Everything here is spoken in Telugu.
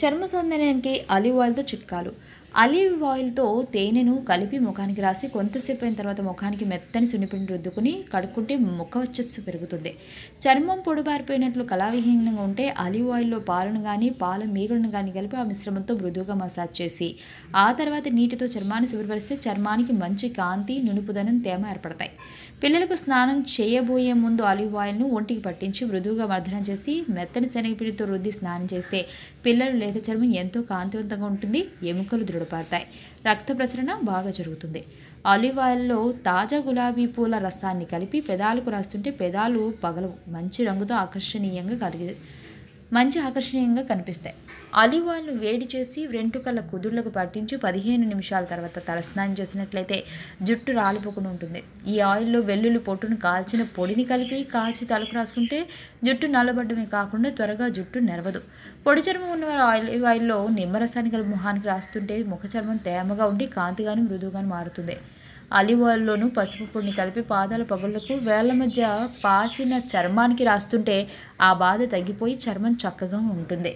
చర్మ సౌందర్యానికి ఆలివ్ ఆయిల్తో చిట్కాలు అలీవ్ ఆయిల్తో తేనెను కలిపి ముఖానికి రాసి కొంతసేపు అయిన తర్వాత ముఖానికి మెత్తని సున్నిపిండి రుద్దుకుని కడుక్కుంటే ముఖ వచ్చస్సు పెరుగుతుంది చర్మం పొడిబారిపోయినట్లు కళావిహీనంగా ఉంటే అలీవ్ ఆయిల్లో పాలను కానీ పాల మీగడను కానీ కలిపి ఆ మిశ్రమంతో మృదువుగా మసాజ్ చేసి ఆ తర్వాత నీటితో చర్మాన్ని శుభ్రపరిస్తే చర్మానికి మంచి కాంతి నునుపుదనం తేమ ఏర్పడతాయి పిల్లలకు స్నానం చేయబోయే ముందు ఆలివ్ ఆయిల్ను ఒంటికి పట్టించి మృదువుగా మర్దనం చేసి మెత్తని శనగపిండితో రుద్ది స్నానం చేస్తే పిల్లలు లేత చర్మం ఎంతో కాంతివంతంగా ఉంటుంది ఎముకలు దృఢ ఎగటొడపడతాయి రక్త ప్రసరణ బాగా జరుగుతుంది ఆలివ్ ఆయిల్లో తాజా గులాబీ పూల రసాన్ని కలిపి పెదాలకు రాస్తుంటే పెదాలు పగలవు మంచి రంగుతో ఆకర్షణీయంగా కలిగి మంచి ఆకర్షణీయంగా కనిపిస్తాయి ఆలివ్ ఆయిల్ను వేడి చేసి వెంటుకల కుదుళ్లకు పట్టించి పదిహేను నిమిషాల తర్వాత తలస్నానం చేసినట్లయితే జుట్టు రాలిపోకుండా ఉంటుంది ఈ ఆయిల్లో వెల్లుల్లి పొట్టును కాల్చిన పొడిని కలిపి కాల్చి తలకు రాసుకుంటే జుట్టు నల్లబడ్డమే కాకుండా త్వరగా జుట్టు నెరవదు పొడి చర్మం ఉన్నవారు ఆలివ్ ఆయిల్లో నిమ్మరసాన్ని కలిపి ముఖానికి రాస్తుంటే ముఖ చర్మం తేమగా ఉండి కాంతిగాను మృదువుగాని మారుతుంది ఆలివ్ ఆయిల్లోనూ పసుపు పొడిని కలిపి పాదాల పగుళ్లకు వేళ్ల మధ్య పాసిన చర్మానికి రాస్తుంటే ఆ బాధ తగ్గిపోయి చర్మం చక్కగా ఉంటుంది